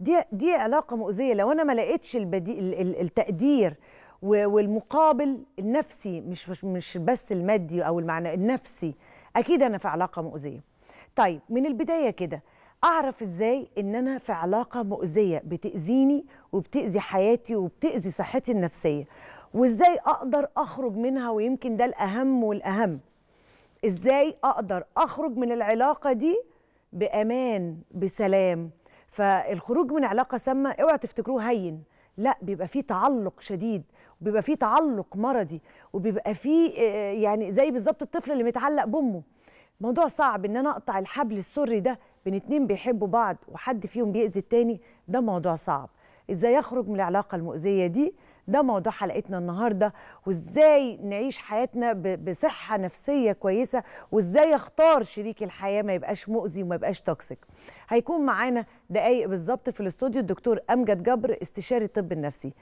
دي دي علاقه مؤذيه لو انا ما لقيتش التقدير والمقابل النفسي مش مش بس المادي او المعنى النفسي اكيد انا في علاقه مؤذيه طيب من البدايه كده اعرف ازاي ان انا في علاقه مؤذيه بتاذيني وبتاذي حياتي وبتاذي صحتي النفسيه وازاي اقدر اخرج منها ويمكن ده الاهم والاهم ازاي اقدر اخرج من العلاقه دي بامان بسلام فالخروج من علاقه سامه اوعوا تفتكروه هين لا بيبقى فيه تعلق شديد وبيبقى فيه تعلق مرضي وبيبقى فيه آه، يعني زي بالظبط الطفل اللي متعلق بامه موضوع صعب ان انا اقطع الحبل السري ده بين اتنين بيحبوا بعض وحد فيهم بيأذي التاني ده موضوع صعب ازاي يخرج من العلاقه المؤذيه دي ده موضوع حلقتنا النهارده وازاي نعيش حياتنا بصحه نفسيه كويسه وازاي اختار شريك الحياه ما يبقاش مؤذي وما يبقاش توكسيك هيكون معانا دقايق بالظبط في الاستوديو الدكتور امجد جبر استشاري الطب النفسي